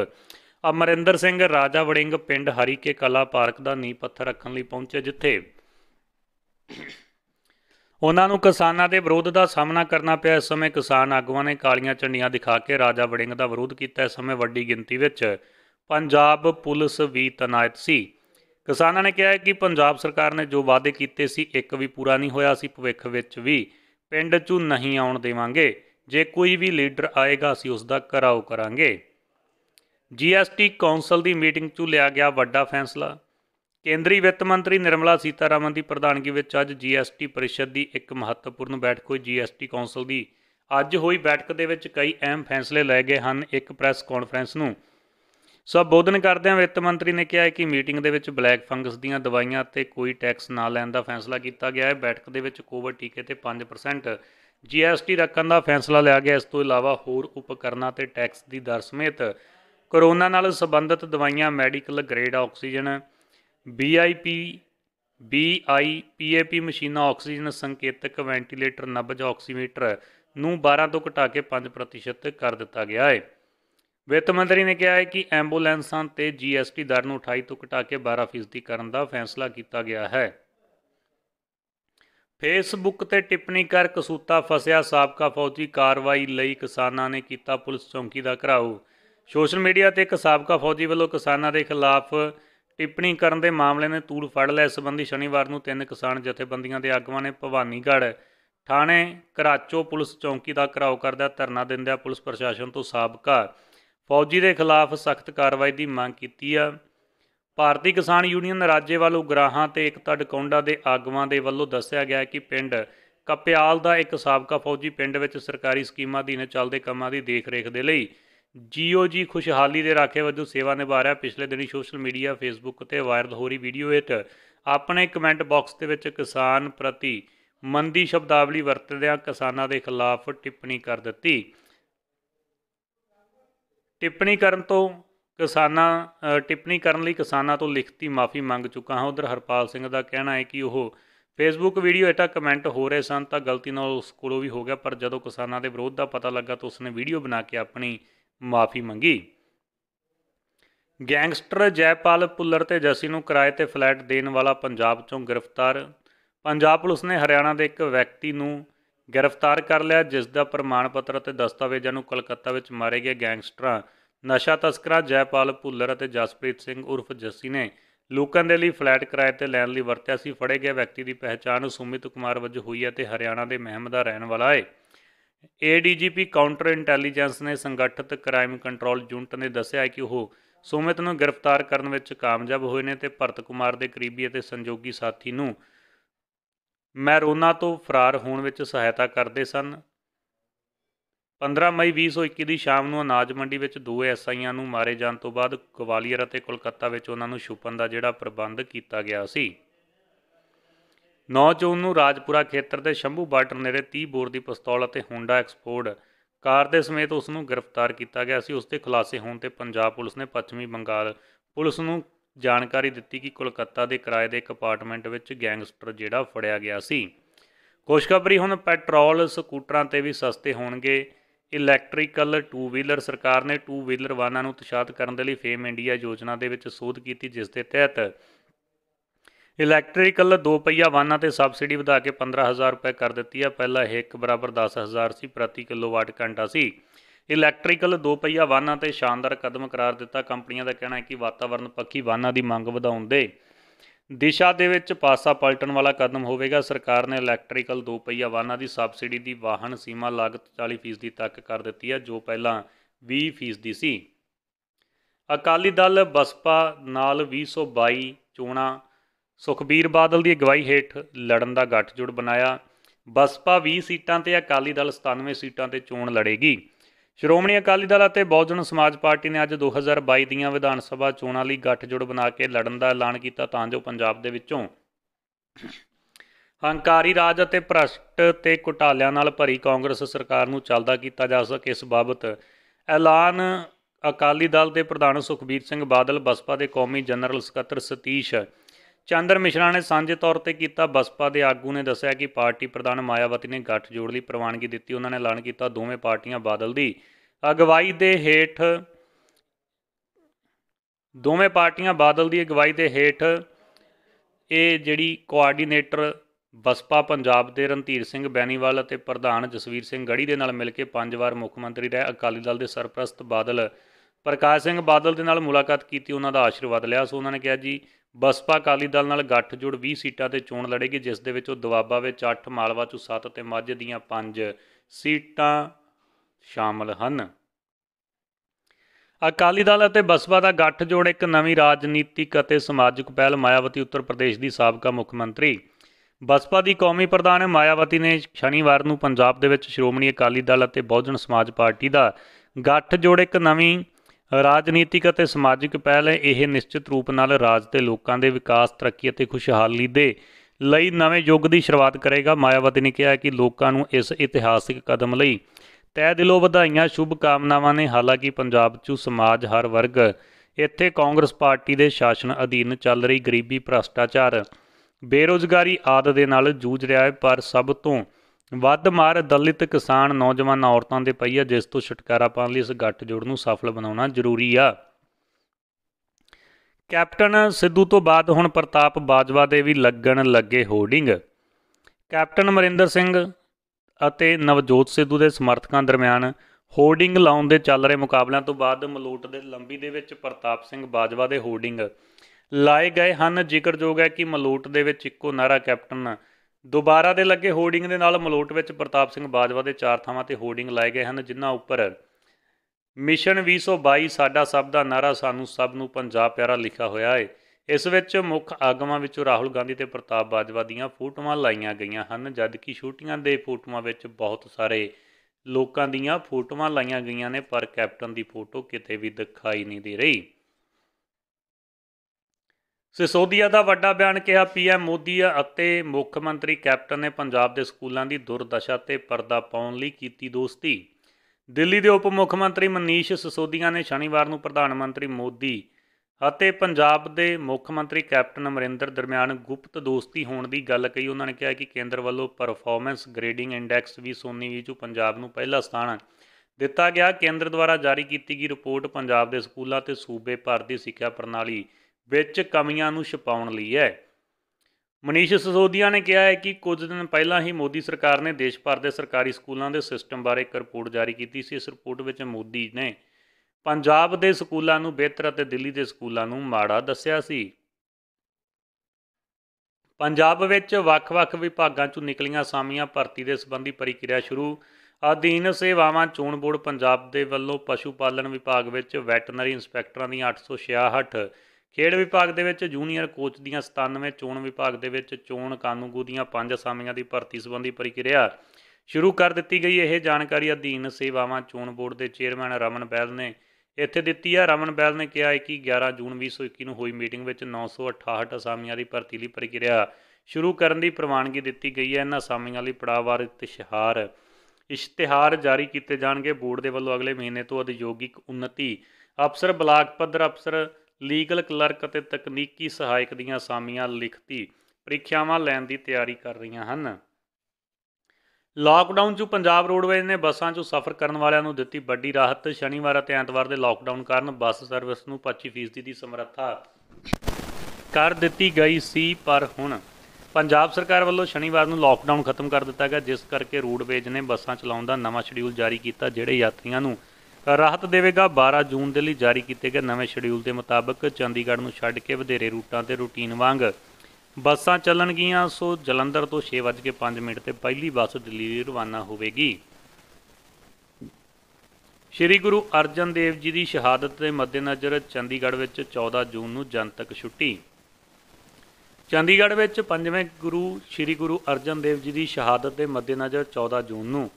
ਅਮਰਿੰਦਰ ਸਿੰਘ ਰਾਜਾ ਵੜਿੰਗ ਪਿੰਡ ਹਰੀਕੇ ਕਲਾ ਪਾਰਕ ਦਾ ਨੀਂਹ ਪੱਥਰ ਰੱਖਣ ਲਈ ਪਹੁੰਚੇ ਜਿੱਥੇ ਉਹਨਾਂ ਨੂੰ ਕਿਸਾਨਾਂ ਦੇ ਵਿਰੋਧ ਦਾ ਸਾਹਮਣਾ ਕਰਨਾ ਪਿਆ ਇਸ ਸਮੇਂ ਕਿਸਾਨ ਆਗੂਆਂ ਨੇ ਕਾਲੀਆਂ ਝੰਡੀਆਂ ਦਿਖਾ ਕੇ ਰਾਜਾ ਵੜਿੰਗ ਦਾ ਵਿਰੋਧ ਕੀਤਾ ਇਸ ਸਮੇਂ ਵੱਡੀ ਗਿਣਤੀ ਵਿੱਚ ਪੰਜਾਬ ਪੁਲਿਸ ਵੀ ਤਨਾਇਤ ਸੀ ਕਿਸਾਨਾਂ ਨੇ ਕਿਹਾ ਕਿ ਪੰਜਾਬ ਸਰਕਾਰ ਨੇ ਜੋ ਵਾਅਦੇ ਕੀਤੇ ਸੀ ਇੱਕ ਵੀ ਪੂਰਾ ਨਹੀਂ ਹੋਇਆ ਸੀ ਭਵਿੱਖ ਵਿੱਚ ਵੀ ਪਿੰਡ 'ਚੋਂ ਨਹੀਂ ਆਉਣ ਦੇਵਾਂਗੇ ਜੇ ਕੋਈ ਵੀ ਲੀਡਰ ਆਏਗਾ ਅਸੀਂ ਉਸ ਦਾ ਘਰਾਓ ਕਰਾਂਗੇ ਜੀਐਸਟੀ ਕੌਂਸਲ ਦੀ ਮੀਟਿੰਗ 'ਚੋਂ ਲਿਆ ਗਿਆ ਵੱਡਾ ਫੈਸਲਾ ਕੇਂਦਰੀ ਵਿੱਤ ਮੰਤਰੀ ਨਿਰਮਲਾ ਸੀਤਾਰਾਮਨ ਦੀ ਪ੍ਰਧਾਨਗੀ ਵਿੱਚ ਅੱਜ ਜੀਐਸਟੀ ਪਰਿਸ਼ਦ ਦੀ ਇੱਕ ਮਹੱਤਵਪੂਰਨ ਬੈਠਕ ਹੋਈ ਜੀਐਸਟੀ ਕੌਂਸਲ ਦੀ ਅੱਜ ਹੋਈ ਬੈਠਕ ਦੇ ਵਿੱਚ ਕਈ ਅਹਿਮ ਫੈਸਲੇ ਲਏ ਗਏ ਹਨ ਇੱਕ ਪ੍ਰੈਸ ਕਾਨਫਰੰਸ ਨੂੰ ਸੰਬੋਧਨ ਕਰਦਿਆਂ ਵਿੱਤ ਮੰਤਰੀ ਨੇ ਕਿਹਾ ਕਿ ਮੀਟਿੰਗ ਦੇ ਵਿੱਚ ਬਲੈਕ ਫੰਗਸ ਦੀਆਂ ਦਵਾਈਆਂ ਤੇ ਕੋਈ ਟੈਕਸ ਨਾ ਲੈਣ ਦਾ ਫੈਸਲਾ ਕੀਤਾ ਗਿਆ ਹੈ ਬੈਠਕ ਦੇ ਵਿੱਚ ਕੋਵਿਡ ਟੀਕੇ ਤੇ 5% ਜੀਐਸਟੀ ਰੱਖਣ ਦਾ ਫੈਸਲਾ ਲਿਆ ਗਿਆ ਇਸ ਤੋਂ ਇਲਾਵਾ ਹੋਰ ਉਪਕਰਨਾਂ ਤੇ ਟੈਕਸ ਦੀ ਦਰ ਸਮੇਤ ਕੋਰੋਨਾ ਨਾਲ ਸੰਬੰਧਿਤ ਦਵਾਈਆਂ ਮੈਡੀਕਲ ਗ੍ਰੇਡ ਆਕਸੀਜਨ ਵੀਆਈਪੀ ਵੀਆਈਪੀਏਪੀ ਮਸ਼ੀਨਾਂ ਆਕਸੀਜਨ ਸੰਕੇਤਕ ਵੈਂਟੀਲੇਟਰ ਨਬਜ ਆਕਸੀਮੀਟਰ ਨੂੰ 12 ਤੋਂ ਘਟਾ ਕੇ 5% ਕਰ ਦਿੱਤਾ ਗਿਆ ਹੈ ਵਿੱਤ ਮੰਤਰੀ ਨੇ ਕਿਹਾ ਹੈ ਕਿ ਐਂਬੂਲੈਂਸਾਂ ਤੇ ਜੀਐਸਟੀ ਦਰ ਨੂੰ 28 ਤੋਂ ਘਟਾ ਕੇ 12% ਕਰਨ ਦਾ ਫੈਸਲਾ ਕੀਤਾ ਗਿਆ ਹੈ ਫੇਸਬੁੱਕ ਤੇ ਟਿੱਪਣੀ ਕਰ ਕਸੂਤਾ ਫਸਿਆ ਸਾਬਕਾ ਫੌਜੀ ਕਾਰਵਾਈ ਲਈ ਕਿਸਾਨਾਂ ਨੇ ਕੀਤਾ ਪੁਲਿਸ ਚੌਂਕੀ ਦਾ ਘਰਾਓ ਸੋਸ਼ਲ ਮੀਡੀਆ ਤੇ ਇੱਕ ਸਾਬਕਾ ਫੌਜੀ ਵੱਲੋਂ ਕਿਸਾਨਾਂ ਦੇ ਖਿਲਾਫ ਟਿੱਪਣੀ ਕਰਨ ਦੇ ਮਾਮਲੇ ਨੇ ਤੂੜ ਫੜ ਲਿਆ ਇਸ ਸੰਬੰਧੀ ਸ਼ਨੀਵਾਰ ਨੂੰ ਤਿੰਨ ਕਿਸਾਨ ਜਥੇਬੰਦੀਆਂ ਦੇ ਆਗੂਆਂ ਨੇ ਭਵਾਨੀਗੜ੍ਹ ਥਾਣੇ ਕਰਾਚੋ ਪੁਲਿਸ ਚੌਂਕੀ ਦਾ ਘਰਾਓ ਕਰਦਾ ਧਰਨਾ ਦਿੰਦਿਆਂ ਪੁਲਿਸ ਪ੍ਰਸ਼ਾਸਨ ਤੋਂ ਸਾਬਕਾ ਫੌਜੀ ਦੇ ਖਿਲਾਫ ਸਖਤ ਕਾਰਵਾਈ ਦੀ ਮੰਗ ਕੀਤੀ ਆ ਭਾਰਤੀ ਕਿਸਾਨ ਯੂਨੀਅਨ ਰਾਜੇ ਵੱਲੋਂ ਗਰਾਹਾਂ ਤੇ ਇਕਤਾ ਡਕੌਂਡਾ ਦੇ ਆਗੂਆਂ ਦੇ ਵੱਲੋਂ ਦੱਸਿਆ ਗਿਆ ਕਿ ਪਿੰਡ ਕਪਿਆਲ ਦਾ ਇੱਕ ਸਾਬਕਾ ਫੌਜੀ ਪਿੰਡ ਵਿੱਚ ਸਰਕਾਰੀ ਸਕੀਮਾਂ ਅਧੀਨ ਚੱਲਦੇ ਕੰਮਾਂ ਦੀ ਦੇਖਰੇਖ ਦੇ ਲਈ ਜੀਓ ਜੀ ਖੁਸ਼ਹਾਲੀ ਦੇ ਰਾਖੇ ਵਜੋਂ ਸੇਵਾ ਨਿਭਾ ਰਿਹਾ ਪਿਛਲੇ ਦਿਨੀ ਸੋਸ਼ਲ ਮੀਡੀਆ ਫੇਸਬੁੱਕ ਤੇ ਵਾਇਰਲ ਹੋ ਰਹੀ ਵੀਡੀਓ ਵਿੱਚ ਆਪਣੇ ਕਮੈਂਟ ਬਾਕਸ ਦੇ ਵਿੱਚ ਕਿਸਾਨ ਪ੍ਰਤੀ ਮੰਦੀ ਸ਼ਬਦਾਵਲੀ ਵਰਤਦਿਆਂ ਕਿਸਾਨਾਂ ਦੇ ਖਿਲਾਫ ਟਿੱਪਣੀ ਕਰ ਦਿੱਤੀ ਟਿੱਪਣੀ ਕਰਨ ਤੋਂ ਕਿਸਾਨਾਂ ਟਿੱਪਣੀ ਕਰਨ ਲਈ ਕਿਸਾਨਾਂ ਤੋਂ ਲਿਖਤੀ ਮਾਫੀ ਮੰਗ ਚੁੱਕਾ ਹਾਂ ਉਧਰ ਹਰਪਾਲ ਸਿੰਘ ਦਾ ਕਹਿਣਾ ਹੈ ਕਿ ਉਹ ਫੇਸਬੁੱਕ ਵੀਡੀਓ ਹੇਠਾਂ ਕਮੈਂਟ ਹੋ ਰਹੇ ਸਨ ਤਾਂ ਗਲਤੀ ਨਾਲ ਉਸ ਕੋਲੋਂ ਵੀ ਹੋ ਗਿਆ ਪਰ ਜਦੋਂ ਕਿਸਾਨਾਂ ਦੇ ਵਿਰੋਧ ਦਾ ਪਤਾ ਲੱਗਾ ਤਾਂ ਉਸਨੇ ਵੀਡੀਓ ਬਣਾ ਕੇ ਆਪਣੀ ਮਾਫੀ ਮੰਗੀ ਗੈਂਗਸਟਰ ਜੈਪਾਲ ਪੁੱਲਰ ਤੇ ਜੱਸੀ ਨੂੰ ਕਿਰਾਏ ਤੇ ਫਲੈਟ ਦੇਣ ਵਾਲਾ ਪੰਜਾਬ ਚੋਂ ਗ੍ਰਿਫਤਾਰ ਪੰਜਾਬ ਪੁਲਿਸ ਨੇ ਹਰਿਆਣਾ ਦੇ ਇੱਕ ਵਿਅਕਤੀ ਨੂੰ ਗ੍ਰਿਫਤਾਰ ਕਰ ਲਿਆ ਜਿਸ ਦਾ ਪ੍ਰਮਾਣ ਪੱਤਰ ਅਤੇ ਦਸਤਾਵੇਜ਼ਾਂ ਨੂੰ ਕਲਕੱਤਾ ਵਿੱਚ ਮਾਰੇ ਗਏ ਗੈਂਗਸਟਰਾਂ ਨਸ਼ਾ ਤਸਕਰਾ ਜੈਪਾਲ ਭੁੱਲਰ ਅਤੇ ਜਸਪ੍ਰੀਤ ਸਿੰਘ ਉਰਫ ਜੱਸੀ ਨੇ ਲੋਕਾਂ ਦੇ ਲਈ ਫਲੈਟ ਕਿਰਾਏ ਤੇ ਲੈਣ ਲਈ ਵਰਤਿਆ ਸੀ ਫੜੇ ਗਏ ਵਿਅਕਤੀ ਦੀ ਪਹਿਚਾਣ ਸੁਮਿਤ ਕੁਮਾਰ ਵਜੋਂ ਹੋਈ ਹੈ ਤੇ ਹਰਿਆਣਾ ਦੇ ਮਹਿਮ ਦਾ ਰਹਿਣ ਵਾਲਾ ਹੈ ਏਡੀਜੀਪੀ ਕਾਊਂਟਰ ਇੰਟੈਲੀਜੈਂਸ ਨੇ ਸੰਗਠਿਤ ਕ੍ਰਾਈਮ ਕੰਟਰੋਲ ਯੂਨਿਟ ਨੇ ਦੱਸਿਆ ਕਿ ਉਹ ਸੁਮਿਤ ਨੂੰ ਗ੍ਰਿਫਤਾਰ ਕਰਨ ਵਿੱਚ ਕਾਮਯਾਬ ਹੋਏ ਨੇ ਤੇ ਭਰਤ ਕੁਮਾਰ ਦੇ ਕਰੀਬੀ ਅਤੇ ਸੰਜੋਗੀ ਸਾਥੀ ਨੂੰ ਮੈਰੋਨਾ ਤੋਂ ਫਰਾਰ ਹੋਣ ਵਿੱਚ ਸਹਾਇਤਾ ਕਰਦੇ ਸਨ 15 ਮਈ 2021 ਦੀ ਸ਼ਾਮ ਨੂੰ ਅਨਾਜ ਮੰਡੀ ਵਿੱਚ ਦੋ ਐਸਆਈਆਂ ਨੂੰ ਮਾਰੇ ਜਾਣ ਤੋਂ ਬਾਅਦ ਗਵਾਲੀਅਰ ਅਤੇ ਕੋਲਕਾਤਾ ਵਿੱਚ ਉਹਨਾਂ ਨੂੰ ਛੁਪਣ ਦਾ ਜਿਹੜਾ ਪ੍ਰਬੰਧ ਕੀਤਾ ਗਿਆ ਸੀ 9 ਜੂਨ ਨੂੰ ਰਾਜਪੁਰਾ ਖੇਤਰ ਦੇ ਸ਼ੰਭੂ ਬਾਰਡਰ ਨੇੜੇ 30 ਬੋਰ ਦੀ ਪਿਸਤੌਲ ਅਤੇ ਹੁੰਡਾ ਐਕਸਪੋਰਟ ਕਾਰ ਦੇ ਸਮੇਤ ਉਸ ਨੂੰ ਗ੍ਰਿਫਤਾਰ ਕੀਤਾ ਗਿਆ ਸੀ ਉਸ ਦੇ ਖੁਲਾਸੇ ਹੋਣ ਤੇ ਪੰਜਾਬ ਪੁਲਿਸ ਨੇ ਪੱਛਮੀ ਬੰਗਾਲ ਪੁਲਿਸ ਨੂੰ ਜਾਣਕਾਰੀ ਦਿੱਤੀ ਕਿ ਕੋਲਕਾਤਾ ਦੇ ਕਿਰਾਏ ਦੇ ਇੱਕ ਅਪਾਰਟਮੈਂਟ ਵਿੱਚ ਗੈਂਗਸਟਰ ਜਿਹੜਾ ਫੜਿਆ ਗਿਆ ਸੀ ਕੋਸ਼ਕਪਰੀ ਹੁਣ ਪੈਟਰੋਲ ਸਕੂਟਰਾਂ ਤੇ ਵੀ ਸਸਤੇ ਹੋਣਗੇ ਇਲੈਕਟ੍ਰੀਕਲ ਟੂ ਵੀਲਰ ਸਰਕਾਰ ਨੇ ਟੂ ਵੀਲਰ ਵਾਹਨਾਂ ਨੂੰ ਉਤਸ਼ਾਹਤ ਕਰਨ ਦੇ ਲਈ ਫੇਮ ਇੰਡੀਆ ਯੋਜਨਾ ਦੇ ਵਿੱਚ ਸੋਧ ਕੀਤੀ ਜਿਸ ਦੇ ਤਹਿਤ ਇਲੈਕਟ੍ਰੀਕਲ ਦੋ ਪਹੀਆ ਵਾਹਨਾਂ ਤੇ ਸਬਸਿਡੀ ਵਧਾ ਕੇ 15000 ਰੁਪਏ ਕਰ ਦਿੱਤੀ ਹੈ ਪਹਿਲਾਂ ਇਹ 1 ਬਰਾਬਰ 10000 ਸੀ ਪ੍ਰਤੀ ਕਿਲੋਵਾਟ ਘੰਟਾ ਸੀ ਇਲੈਕਟ੍ਰੀਕਲ ਦੋ ਪਹੀਆ ਵਾਹਨਾਂ ਤੇ ਸ਼ਾਨਦਾਰ ਕਦਮ ਕਰਾਰ ਦਿੱਤਾ ਕੰਪਨੀਆਂ ਦਾ ਕਹਿਣਾ ਹੈ ਕਿ ਵਾਤਾਵਰਣ ਪੱਖੀ ਵਾਹਨਾਂ ਦੀ ਮੰਗ ਵਧਾਉਣ ਦੇ ਦਿਸ਼ਾ ਦੇ ਵਿੱਚ ਪਾਸਾ ਪਲਟਣ ਵਾਲਾ ਕਦਮ ਹੋਵੇਗਾ ਸਰਕਾਰ ਨੇ ਇਲੈਕਟ੍ਰੀਕਲ ਦੋ ਪਹੀਆ ਵਾਹਨਾਂ ਦੀ ਸਬਸਿਡੀ ਦੀ ਵਾਹਨ ਸੀਮਾ ਲਾਗਤ 40% ਤੱਕ ਕਰ ਦਿੱਤੀ ਹੈ ਜੋ ਪਹਿਲਾਂ 20% ਸੀ ਅਕਾਲੀ ਦਲ ਬਸਪਾ ਨਾਲ 2022 ਚੋਣਾਂ ਸੁਖਬੀਰ ਬਾਦਲ ਦੀ ਅਗਵਾਈ ਹੇਠ ਲੜਨ ਦਾ ਗੱਠਜੋੜ ਬਣਾਇਆ ਬਸਪਾ 20 ਸੀਟਾਂ ਤੇ ਅਕਾਲੀ ਦਲ 97 ਸੀਟਾਂ ਤੇ ਚੋਣ ਲੜੇਗੀ ਸ਼੍ਰੋਮਣੀ ਅਕਾਲੀ ਦਲ ਅਤੇ ਬਹੁਜਨ ਸਮਾਜ ਪਾਰਟੀ ਨੇ ਅੱਜ 2022 ਦੀਆਂ ਵਿਧਾਨ ਸਭਾ ਚੋਣਾਂ ਲਈ ਗੱਠਜੋੜ ਬਣਾ ਕੇ ਲੜਨ ਦਾ ਐਲਾਨ ਕੀਤਾ ਤਾਂ ਜੋ ਪੰਜਾਬ ਦੇ ਵਿੱਚੋਂ ਹੰਕਾਰੀ ਰਾਜ ਅਤੇ ਭ੍ਰਸ਼ਟ ਤੇ ਘੁਟਾਲਿਆਂ ਨਾਲ ਭਰੀ ਕਾਂਗਰਸ ਸਰਕਾਰ ਨੂੰ ਚੱਲਦਾ ਕੀਤਾ ਜਾ ਸਕੇ ਇਸ ਬਾਬਤ ਐਲਾਨ ਅਕਾਲੀ ਦਲ ਦੇ ਪ੍ਰਧਾਨ ਸੁਖਬੀਰ ਸਿੰਘ ਬਾਦਲ ਬਸਪਾ ਦੇ ਕੌਮੀ ਜਨਰਲ ਸਕੱਤਰ ਸਤੀਸ਼ ਚੰਦਰ ਮਿਸ਼ਰਾ ਨੇ ਸਾਂਝੇ ਤੌਰ ਤੇ ਕੀਤਾ ਬਸਪਾ ਦੇ ਆਗੂ ਨੇ ਦੱਸਿਆ ਕਿ ਪਾਰਟੀ ਪ੍ਰਧਾਨ ਮਾਇਆਵਤੀ ਨੇ ਗੱਠ ਜੋੜ ਲਈ ਪ੍ਰਵਾਨਗੀ ਦਿੱਤੀ ਉਹਨਾਂ ਨੇ ਐਲਾਨ ਕੀਤਾ ਦੋਵੇਂ ਪਾਰਟੀਆਂ ਬਾਦਲ ਦੀ ਅਗਵਾਈ ਦੇ ਹੇਠ ਦੋਵੇਂ ਪਾਰਟੀਆਂ ਬਾਦਲ ਦੀ ਅਗਵਾਈ ਦੇ ਹੇਠ ਇਹ ਜਿਹੜੀ ਕੋਆਰਡੀਨੇਟਰ ਬਸਪਾ ਪੰਜਾਬ ਦੇ ਰਣਧੀਰ ਸਿੰਘ ਬੈਣੀਵਾਲ ਅਤੇ ਪ੍ਰਧਾਨ ਜਸਵੀਰ ਸਿੰਘ ਗੜੀ ਦੇ ਨਾਲ ਮਿਲ ਕੇ ਪੰਜ ਵਾਰ ਮੁੱਖ ਮੰਤਰੀ ਰਹੇ ਅਕਾਲੀ ਦਲ ਦੇ ਸਰਪ੍ਰਸਤ ਬਾਦਲ ਪ੍ਰਕਾਸ਼ ਸਿੰਘ ਬਾਦਲ ਦੇ ਨਾਲ ਮੁਲਾਕਾਤ ਕੀਤੀ ਉਹਨਾਂ ਦਾ ਆਸ਼ੀਰਵਾਦ ਲਿਆ ਸੋ ਉਹਨਾਂ ਨੇ ਕਿਹਾ ਜੀ ਬਸਪਾ ਅਕਾਲੀ ਦਲ ਨਾਲ ਗੱਠ ਜੁੜ 20 ਸੀਟਾਂ ਤੇ ਚੋਣ ਲੜੇਗੀ ਜਿਸ ਦੇ ਵਿੱਚ ਉਹ ਦਵਾਬਾ ਵਿੱਚ 8 ਮਾਲਵਾ ਚੋਂ 7 ਤੇ ਮੱਝ ਦੀਆਂ 5 ਸੀਟਾਂ ਸ਼ਾਮਲ ਹਨ ਅਕਾਲੀ ਦਲ ਅਤੇ ਬਸਪਾ ਦਾ ਗੱਠ ਜੋੜ ਇੱਕ ਨਵੀਂ ਰਾਜਨੀਤਿਕ ਅਤੇ ਸਮਾਜਿਕ ਪਹਿਲ ਮਾਇਆਵਤੀ ਉੱਤਰ ਪ੍ਰਦੇਸ਼ ਦੀ ਸਾਬਕਾ ਮੁੱਖ ਮੰਤਰੀ ਬਸਪਾ ਦੀ ਕੌਮੀ ਪ੍ਰਧਾਨ ਮਾਇਆਵਤੀ ਨੇ ਸ਼ਨੀਵਾਰ ਨੂੰ ਪੰਜਾਬ ਦੇ ਵਿੱਚ ਸ਼੍ਰੋਮਣੀ ਅਕਾਲੀ ਦਲ ਅਤੇ ਬਹੁਜਨ ਸਮਾਜ ਪਾਰਟੀ ਦਾ ਗੱਠ ਜੋੜ ਇੱਕ ਨਵੀਂ ਰਾਜਨੀਤਿਕ ਅਤੇ ਸਮਾਜਿਕ ਪਹਿਲ ਇਹ ਨਿਸ਼ਚਿਤ ਰੂਪ ਨਾਲ ਰਾਜ ਤੇ ਲੋਕਾਂ ਦੇ ਵਿਕਾਸ ਤਰੱਕੀ ਅਤੇ ਖੁਸ਼ਹਾਲੀ ਦੇ ਲਈ ਨਵੇਂ ਯੁੱਗ ਦੀ ਸ਼ੁਰੂਆਤ ਕਰੇਗਾ ਮਾਇਆਵਤੀ ਨੇ ਕਿਹਾ ਕਿ ਲੋਕਾਂ ਨੂੰ ਇਸ ਇਤਿਹਾਸਿਕ ਕਦਮ ਲਈ ਤਹਿ ਦਿਲੋਂ ਵਧਾਈਆਂ ਸ਼ੁਭ ਕਾਮਨਾਵਾਂ ਨੇ ਹਾਲਾਂਕਿ ਪੰਜਾਬ 'ਚ ਸਮਾਜ ਹਰ ਵਰਗ ਇੱਥੇ ਕਾਂਗਰਸ ਪਾਰਟੀ ਦੇ ਸ਼ਾਸਨ ਅਧੀਨ ਚੱਲ ਰਹੀ ਗਰੀਬੀ ਭ੍ਰਸ਼ਟਾਚਾਰ ਬੇਰੋਜ਼ਗਾਰੀ ਆਦਿ ਦੇ ਨਾਲ ਜੂਝ ਰਿਹਾ ਹੈ ਪਰ ਸਭ ਤੋਂ ਵੱਧ ਮਾਰ ਦਲਿਤ ਕਿਸਾਨ ਨੌਜਵਾਨ ਔਰਤਾਂ ਦੇ ਪਈਆ ਜਿਸ ਤੋਂ ਛੁਟਕਾਰਾ ਪਾਉਣ ਲਈ ਇਸ ਗੱਠਜੋੜ ਨੂੰ ਸਫਲ ਬਣਾਉਣਾ ਜ਼ਰੂਰੀ ਆ ਕੈਪਟਨ ਸਿੱਧੂ ਤੋਂ ਬਾਅਦ ਹੁਣ ਪ੍ਰਤਾਪ ਬਾਜਵਾ ਦੇ ਵੀ ਲੱਗਣ ਲੱਗੇ ਹੋਰਡਿੰਗ ਕੈਪਟਨ ਮਰਿੰਦਰ ਸਿੰਘ ਅਤੇ ਨਵਜੋਤ ਸਿੱਧੂ ਦੇ ਸਮਰਥਕਾਂ ਦਰਮਿਆਨ ਹੋਰਡਿੰਗ ਲਾਉਣ ਦੇ ਚੱਲ ਰਹੇ ਮੁਕਾਬਲਿਆਂ ਤੋਂ ਬਾਅਦ ਮਲੋਟ ਦੇ ਲੰਬੀ ਦੇ ਵਿੱਚ ਪ੍ਰਤਾਪ ਸਿੰਘ ਬਾਜਵਾ ਦੇ ਹੋਰਡਿੰਗ ਲਾਏ ਗਏ ਹਨ ਜ਼ਿਕਰਯੋਗ ਹੈ ਕਿ ਮਲੋਟ ਦੇ ਵਿੱਚ ਇੱਕੋ ਨਾਰਾ ਕੈਪਟਨ ਦੁਬਾਰਾ ਦੇ ਲੱਗੇ ਹੋਰਡਿੰਗ ਦੇ ਨਾਲ ਮਲੋਟ ਵਿੱਚ ਪ੍ਰਤਾਪ ਸਿੰਘ ਬਾਜਵਾ ਦੇ ਚਾਰ ਥਾਵਾਂ ਤੇ ਹੋਰਡਿੰਗ ਲਾਏ ਗਏ ਹਨ ਜਿਨ੍ਹਾਂ ਉੱਪਰ ਮਿਸ਼ਨ 2022 ਸਾਡਾ ਸਭ ਦਾ ਨਾਰਾ ਸਾਨੂੰ ਸਭ ਨੂੰ ਪੰਜਾਬ ਪਿਆਰਾ ਲਿਖਿਆ ਹੋਇਆ ਹੈ ਇਸ ਵਿੱਚ ਮੁੱਖ ਆਗਮਾਂ ਵਿੱਚੋਂ ਰਾਹੁਲ ਗਾਂਧੀ ਤੇ ਪ੍ਰਤਾਪ ਬਾਜਵਾ ਦੀਆਂ ਫੋਟੋਆਂ ਲਾਈਆਂ ਗਈਆਂ ਹਨ ਜਦਕਿ ਸ਼ੂਟਿੰਗਾਂ ਦੇ ਫੋਟੋਆਂ ਵਿੱਚ ਬਹੁਤ ਸਾਰੇ ਲੋਕਾਂ ਦੀਆਂ ਫੋਟੋਆਂ ਲਾਈਆਂ ਗਈਆਂ ਨੇ ਪਰ ਕੈਪਟਨ ਦੀ ਫੋਟੋ ਕਿਤੇ ਵੀ ਦਿਖਾਈ ਨਹੀਂ ਦੇ ਰਹੀ ਸਿਸੋਦੀਆ ਦਾ ਵੱਡਾ ਬਿਆਨ ਕਿਹਾ ਪੀਐਮ ਮੋਦੀ ਅਤੇ ਮੁੱਖ ਮੰਤਰੀ ਕੈਪਟਨ ਨੇ ਪੰਜਾਬ ਦੇ ਸਕੂਲਾਂ ਦੀ ਦੁਰਦਸ਼ਾ ਤੇ ਪਰਦਾ ਪਾਉਣ ਲਈ ਕੀਤੀ ਦੋਸਤੀ ਦਿੱਲੀ ਦੇ ਉਪ ਮੁੱਖ ਮੰਤਰੀ ਮਨੀਸ਼ ਸਿਸੋਦੀਆ ਨੇ ਸ਼ਨੀਵਾਰ ਨੂੰ ਪ੍ਰਧਾਨ ਮੰਤਰੀ ਮੋਦੀ ਅਤੇ ਪੰਜਾਬ ਦੇ ਮੁੱਖ ਮੰਤਰੀ ਕੈਪਟਨ ਅਮਰਿੰਦਰ ਦਰਮਿਆਨ ਗੁਪਤ ਦੋਸਤੀ ਹੋਣ ਦੀ ਗੱਲ ਕਹੀ ਉਹਨਾਂ ਨੇ ਕਿਹਾ ਕਿ ਕੇਂਦਰ ਵੱਲੋਂ ਪਰਫਾਰਮੈਂਸ ਗ੍ਰੇਡਿੰਗ ਇੰਡੈਕਸ ਵੀ ਸੋਨੀ ਵਿੱਚੋਂ ਪੰਜਾਬ ਨੂੰ ਪਹਿਲਾ ਸਥਾਨ ਦਿੱਤਾ ਗਿਆ ਕੇਂਦਰ ਦੁਆਰਾ ਜਾਰੀ ਕੀਤੀ ਗਈ ਰਿਪੋਰਟ ਪੰਜਾਬ ਦੇ ਸਕੂਲਾਂ ਤੇ ਸੂਬੇ ਭਰ ਦੀ ਸਿੱਖਿਆ ਪ੍ਰਣਾਲੀ ਵਿੱਚ ਕਮੀਆਂ ਨੂੰ ਛਪਾਉਣ ਲਈ ਹੈ ਮਨੀਸ਼ ਸਸੋਦੀਆ ਨੇ ਕਿਹਾ ਹੈ ਕਿ ਕੁਝ ਦਿਨ ਪਹਿਲਾਂ ਹੀ ਮੋਦੀ ਸਰਕਾਰ ਨੇ ਦੇਸ਼ ਭਰ ਦੇ ਸਰਕਾਰੀ ਸਕੂਲਾਂ ਦੇ ਸਿਸਟਮ ਬਾਰੇ ਇੱਕ ਰਿਪੋਰਟ ਜਾਰੀ ਕੀਤੀ ਸੀ ਇਸ ਰਿਪੋਰਟ ਵਿੱਚ ਮੋਦੀ ਨੇ ਪੰਜਾਬ ਦੇ ਸਕੂਲਾਂ ਨੂੰ ਬਿਹਤਰ ਅਤੇ ਦਿੱਲੀ ਦੇ ਸਕੂਲਾਂ ਨੂੰ ਮਾੜਾ ਦੱਸਿਆ ਸੀ ਪੰਜਾਬ ਵਿੱਚ ਵੱਖ-ਵੱਖ ਵਿਭਾਗਾਂ 'ਚੋਂ ਨਿਕਲੀਆਂ ਸਾਮੀਆਂ ਭਰਤੀ ਦੇ ਸੰਬੰਧੀ ਪ੍ਰਕਿਰਿਆ ਸ਼ੁਰੂ ਅਧੀਨ ਸੇਵਾਵਾਂ ਚੋਣ ਬੋਰਡ ਪੰਜਾਬ ਦੇ ਵੱਲੋਂ ਪਸ਼ੂ ਪਾਲਣ ਵਿਭਾਗ ਵਿੱਚ ਵੈਟਰਨਰੀ ਇਨਸਪੈਕਟਰਾਂ ਦੀ 866 ਖੇਡ ਵਿਭਾਗ ਦੇ ਵਿੱਚ ਜੂਨੀਅਰ ਕੋਚ ਦੀਆਂ 97 ਚੋਣ ਵਿਭਾਗ ਦੇ ਵਿੱਚ ਚੋਣ ਕਾਨੂੰਗੋ ਦੀਆਂ 5 ਅਸਾਮੀਆਂ ਦੀ ਭਰਤੀ ਸੰਬੰਧੀ ਪ੍ਰਕਿਰਿਆ ਸ਼ੁਰੂ ਕਰ ਦਿੱਤੀ ਗਈ ਇਹ ਜਾਣਕਾਰੀ ਅਧੀਨ ਸੇਵਾਵਾਂ ਚੋਣ ਬੋਰਡ ਦੇ ਚੇਅਰਮੈਨ ਰਮਨ ਬੈਲ ਨੇ ਇੱਥੇ ਦਿੱਤੀ ਹੈ ਰਮਨ ਬੈਲ ਨੇ ਕਿਹਾ ਕਿ 11 ਜੂਨ 2021 ਨੂੰ ਹੋਈ ਮੀਟਿੰਗ ਵਿੱਚ 968 ਅਸਾਮੀਆਂ ਦੀ ਭਰਤੀ ਲਈ ਪ੍ਰਕਿਰਿਆ ਸ਼ੁਰੂ ਕਰਨ ਦੀ ਪ੍ਰਵਾਨਗੀ ਦਿੱਤੀ ਗਈ ਹੈ ਇਹਨਾਂ ਅਸਾਮੀਆਂ ਲਈ ਪੜਾਵਾਰ ਇਸ਼ਤਿਹਾਰ ਇਸ਼ਤਿਹਾਰ ਜਾਰੀ ਕੀਤੇ ਜਾਣਗੇ ਬੋਰਡ ਦੇ ਵੱਲੋਂ ਅਗਲੇ ਮਹੀਨੇ ਤੋਂ ਉਦਯੋਗਿਕ ਉન્નਤੀ ਅਫਸਰ ਬਲਾਕ ਪੱਧਰ ਅਫਸਰ ਲੀਗਲ ਕਲਰਕ ਅਤੇ ਤਕਨੀਕੀ ਸਹਾਇਕ ਦੀਆਂ ਅਸਾਮੀਆਂ ਲਿਖਤੀ ਪ੍ਰੀਖਿਆਵਾਂ ਲੈਣ ਦੀ ਤਿਆਰੀ ਕਰ ਰਹੀਆਂ ਹਨ ਲਾਕਡਾਊਨ 'ਚ ਪੰਜਾਬ ਰੋਡਵੇਜ਼ ਨੇ ਬੱਸਾਂ 'ਚ ਸਫ਼ਰ ਕਰਨ ਵਾਲਿਆਂ ਨੂੰ ਦਿੱਤੀ ਵੱਡੀ ਰਾਹਤ ਸ਼ਨੀਵਾਰ ਅਤੇ ਐਤਵਾਰ ਦੇ ਲਾਕਡਾਊਨ ਕਾਰਨ ਬੱਸ ਸਰਵਿਸ ਨੂੰ 25% ਦੀ ਸਮਰੱਥਾ ਕਰ ਦਿੱਤੀ ਗਈ ਸੀ ਪਰ ਹੁਣ ਪੰਜਾਬ ਸਰਕਾਰ ਵੱਲੋਂ ਸ਼ਨੀਵਾਰ ਨੂੰ ਲਾਕਡਾਊਨ ਖਤਮ ਕਰ ਦਿੱਤਾ ਗਿਆ ਜਿਸ ਕਰਕੇ ਰੋਡਵੇਜ਼ ਨੇ ਬੱਸਾਂ ਚਲਾਉਣ ਦਾ ਨਵਾਂ ਸ਼ਡਿਊਲ ਜਾਰੀ ਕੀਤਾ ਜਿਹੜੇ ਯਾਤਰੀਆਂ ਨੂੰ ਰਾਹਤ ਦੇਵੇਗਾ 12 ਜੂਨ ਦੇ ਲਈ ਜਾਰੀ ਕੀਤੇ ਗਏ ਨਵੇਂ ਸ਼ਡਿਊਲ ਦੇ ਮੁਤਾਬਕ ਚੰਡੀਗੜ੍ਹ ਨੂੰ ਛੱਡ ਕੇ ਵਧੇਰੇ ਰੂਟਾਂ ਤੇ ਰੂਟੀਨ ਵਾਂਗ ਬੱਸਾਂ ਚੱਲਣਗੀਆਂ ਸੋ ਜਲੰਧਰ ਤੋਂ 6:05 ਮਿੰਟ ਤੇ ਪਹਿਲੀ ਬੱਸ ਦਿੱਲੀ ਲਈ ਰਵਾਨਾ ਹੋਵੇਗੀ ਸ਼੍ਰੀ ਗੁਰੂ ਅਰਜਨ ਦੇਵ ਜੀ ਦੀ ਸ਼ਹਾਦਤ ਦੇ ਮੱਦੇਨਜ਼ਰ ਚੰਡੀਗੜ੍ਹ ਵਿੱਚ 14 ਜੂਨ ਨੂੰ ਜਨਤਕ ਛੁੱਟੀ ਚੰਡੀਗੜ੍ਹ ਵਿੱਚ ਪੰਜਵੇਂ ਗੁਰੂ ਸ਼੍ਰੀ ਗੁਰੂ ਅਰਜਨ ਦੇਵ ਜੀ ਦੀ ਸ਼ਹਾਦਤ ਦੇ ਮੱਦੇਨਜ਼ਰ 14 ਜੂਨ ਨੂੰ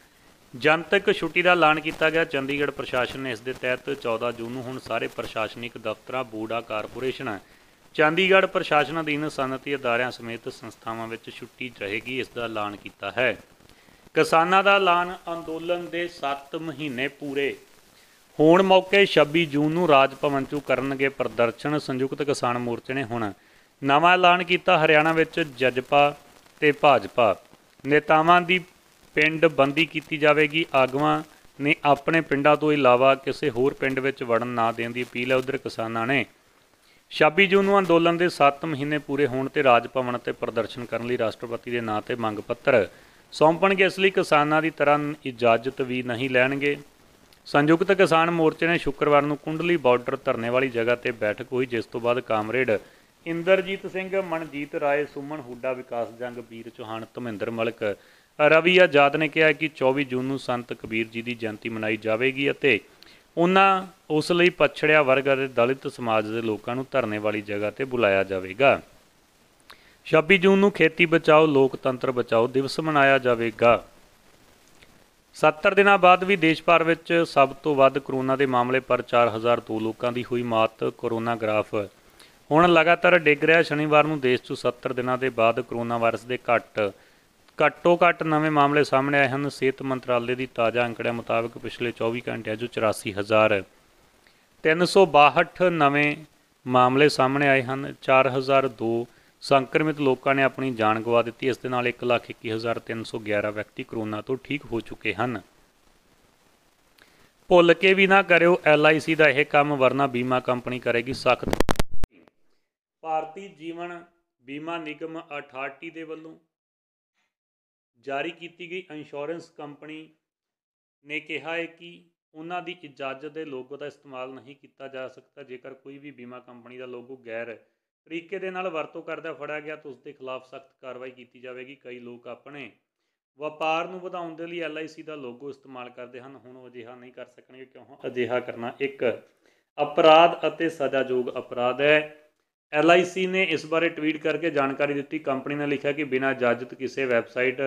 ਜਨਤਕ ਛੁੱਟੀ ਦਾ ਐਲਾਨ ਕੀਤਾ ਗਿਆ ਚੰਡੀਗੜ੍ਹ ਪ੍ਰਸ਼ਾਸਨ ਨੇ ਇਸ ਦੇ ਤਹਿਤ 14 ਜੂਨ ਨੂੰ ਹੁਣ ਸਾਰੇ ਪ੍ਰਸ਼ਾਸਨਿਕ ਦਫ਼ਤਰਾਂ ਬੂੜਾ ਕਾਰਪੋਰੇਸ਼ਨ ਚੰਡੀਗੜ੍ਹ ਪ੍ਰਸ਼ਾਸਨ ਅਧੀਨ ਸਨਅਤੀ ਅਦਾਰਿਆਂ ਸਮੇਤ ਸੰਸਥਾਵਾਂ ਵਿੱਚ ਛੁੱਟੀ ਰਹੇਗੀ ਇਸ ਦਾ ਐਲਾਨ ਕੀਤਾ ਹੈ ਕਿਸਾਨਾਂ ਦਾ ਐਲਾਨ ਅੰਦੋਲਨ ਦੇ 7 ਮਹੀਨੇ ਪੂਰੇ ਹੋਣ ਮੌਕੇ 26 ਜੂਨ ਨੂੰ ਰਾਜ ਭਵਨ ਚੋਂ ਕਰਨਗੇ ਪ੍ਰਦਰਸ਼ਨ ਸੰਯੁਕਤ ਕਿਸਾਨ ਮੋਰਚੇ ਨੇ ਹੁਣ ਨਵਾਂ ਐਲਾਨ ਕੀਤਾ ਹਰਿਆਣਾ ਵਿੱਚ ਜਜਪਾ ਤੇ ਭਾਜਪਾ ਨੇਤਾਵਾਂ ਦੀ ਪਿੰਡ ਬੰਦੀ ਕੀਤੀ ਜਾਵੇਗੀ ਆਗਵਾ ਨੇ ਆਪਣੇ ਪਿੰਡਾਂ ਤੋਂ ਇਲਾਵਾ ਕਿਸੇ ਹੋਰ ਪਿੰਡ ਵਿੱਚ ਵੜਨ ਨਾ ਦੇਣ ਦੀ ਅਪੀਲ ਹੈ ਉਧਰ ਕਿਸਾਨਾਂ ਨੇ 26 ਜੂਨ ਨੂੰ ਅੰਦੋਲਨ ਦੇ 7 ਮਹੀਨੇ ਪੂਰੇ ਹੋਣ ਤੇ ਰਾਜ ਭਵਨ ਤੇ ਪ੍ਰਦਰਸ਼ਨ ਕਰਨ ਲਈ ਰਾਸ਼ਟਰਪਤੀ ਦੇ ਨਾਂ ਤੇ ਮੰਗ ਪੱਤਰ ਸੌਂਪਣਗੇ ਇਸ ਲਈ ਕਿਸਾਨਾਂ ਦੀ ਤਰ੍ਹਾਂ ਇਜਾਜ਼ਤ ਵੀ ਨਹੀਂ ਲੈਣਗੇ ਸੰਯੁਕਤ ਕਿਸਾਨ ਮੋਰਚੇ ਨੇ ਸ਼ੁੱਕਰਵਾਰ ਨੂੰ ਕੁੰਡਲੀ ਬਾਰਡਰ ਧਰਨੇ ਵਾਲੀ ਜਗ੍ਹਾ ਤੇ ਬੈਠਕ ਹੋਈ ਜਿਸ ਤੋਂ ਬਾਅਦ ਕਾਮਰੇਡ ਇੰਦਰਜੀਤ ਸਿੰਘ ਮਨਜੀਤ ਰਾਏ ਸੁਮਨ ਹੁੱਡਾ ਵਿਕਾਸ ਜੰਗ ਵੀਰ ਚੋਹਾਨ ਧਮਿੰਦਰ ਮਲਕ ਰਵੀ ਆਜ਼ਾਦ ਨੇ ਕਿਹਾ ਕਿ 24 ਜੂਨ ਨੂੰ ਸੰਤ ਕਬੀਰ ਜੀ ਦੀ ਜਯੰਤੀ ਮਨਾਈ ਜਾਵੇਗੀ ਅਤੇ ਉਹਨਾਂ ਉਸ ਲਈ ਪਛੜਿਆ ਵਰਗ ਅਤੇ ਦਲਿਤ ਸਮਾਜ ਦੇ ਲੋਕਾਂ ਨੂੰ ਧਰਨੇ ਵਾਲੀ ਜਗ੍ਹਾ ਤੇ ਬੁਲਾਇਆ ਜਾਵੇਗਾ 26 ਜੂਨ ਨੂੰ ਖੇਤੀ ਬਚਾਓ ਲੋਕਤੰਤਰ ਬਚਾਓ ਦਿਵਸ ਮਨਾਇਆ ਜਾਵੇਗਾ 70 ਦਿਨਾਂ ਬਾਅਦ ਵੀ ਦੇਸ਼ ਭਰ ਵਿੱਚ ਸਭ ਤੋਂ ਵੱਧ ਕਰੋਨਾ ਦੇ ਮਾਮਲੇ ਪਰ 4000 ਤੋਂ ਲੋਕਾਂ ਦੀ ਹੋਈ ਮੌਤ ਕਰੋਨਾ ਗ੍ਰਾਫ ਹੁਣ ਲਗਾਤਾਰ ਡਿੱਗ ਰਿਹਾ ਸ਼ਨੀਵਾਰ ਨੂੰ ਦੇਸ਼ 'ਚ 70 ਦਿਨਾਂ ਦੇ ਬਾਅਦ ਕਰੋਨਾ ਵਾਇਰਸ ਦੇ ਘਟ ਘੱਟੋ ਘੱਟ ਨਵੇਂ ਮਾਮਲੇ ਸਾਹਮਣੇ ਆਏ ਹਨ ਸਿਹਤ ਮੰਤਰਾਲੇ ਦੀ ਤਾਜ਼ਾ ਅੰਕੜਿਆਂ ਮੁਤਾਬਕ ਪਿਛਲੇ 24 ਘੰਟਿਆਂ 84000 362 ਨਵੇਂ ਮਾਮਲੇ ਸਾਹਮਣੇ ਆਏ ਹਨ 4002 ਸੰਕਰਮਿਤ ਲੋਕਾਂ ਨੇ ਆਪਣੀ ਜਾਨ ਗਵਾ ਦਿੱਤੀ ਇਸ ਦੇ ਨਾਲ 121311 ਵਿਅਕਤੀ ਕਰੋਨਾ ਤੋਂ ਠੀਕ ਹੋ ਚੁੱਕੇ ਹਨ ਭੁੱਲ ਕੇ ਵੀ ਨਾ ਕਰਿਓ LIC ਦਾ ਇਹ ਕੰਮ ਵਰਨਾ ਬੀਮਾ ਕੰਪਨੀ ਕਰੇਗੀ ਸਖਤ ਭਾਰਤੀ ਜੀਵਨ ਬੀਮਾ ਨਿਗਮ ਅਥਾਰਟੀ ਦੇ ਵੱਲੋਂ ਜਾਰੀ ਕੀਤੀ ਗਈ ਇੰਸ਼ੋਰੈਂਸ ਕੰਪਨੀ ਨੇ ਕਿਹਾ ਹੈ ਕਿ ਉਹਨਾਂ ਦੀ ਇਜਾਜ਼ਤ ਦੇ ਲੋਗੋ ਦਾ ਇਸਤੇਮਾਲ ਨਹੀਂ ਕੀਤਾ ਜਾ ਸਕਦਾ ਜੇਕਰ ਕੋਈ ਵੀ ਬੀਮਾ ਕੰਪਨੀ ਦਾ ਲੋਗੋ ਗੈਰ ਤਰੀਕੇ ਦੇ ਨਾਲ ਵਰਤੋਂ ਕਰਦਾ ਫੜਿਆ ਗਿਆ ਤਾਂ ਉਸ ਦੇ ਖਿਲਾਫ ਸਖਤ ਕਾਰਵਾਈ ਕੀਤੀ ਜਾਵੇਗੀ ਕਈ ਲੋਕ ਆਪਣੇ ਵਪਾਰ ਨੂੰ ਵਧਾਉਣ ਦੇ ਲਈ LIC ਦਾ ਲੋਗੋ ਇਸਤੇਮਾਲ ਕਰਦੇ ਹਨ ਹੁਣ ਉਹ ਅਜਿਹਾ ਨਹੀਂ ਕਰ ਸਕਣਗੇ ਕਿਉਂ ਅਜਿਹਾ ਕਰਨਾ ਇੱਕ ਅਪਰਾਧ ਅਤੇ ਸਜ਼ਾਯੋਗ ਅਪਰਾਧ ਹੈ ਐਲਆਈਸੀ ਨੇ ਇਸ ਬਾਰੇ ਟਵੀਟ ਕਰਕੇ ਜਾਣਕਾਰੀ ਦਿੱਤੀ ਕੰਪਨੀ ਨੇ ਲਿਖਿਆ ਕਿ ਬਿਨਾਂ ਇਜਾਜ਼ਤ ਕਿਸੇ ਵੈਬਸਾਈਟ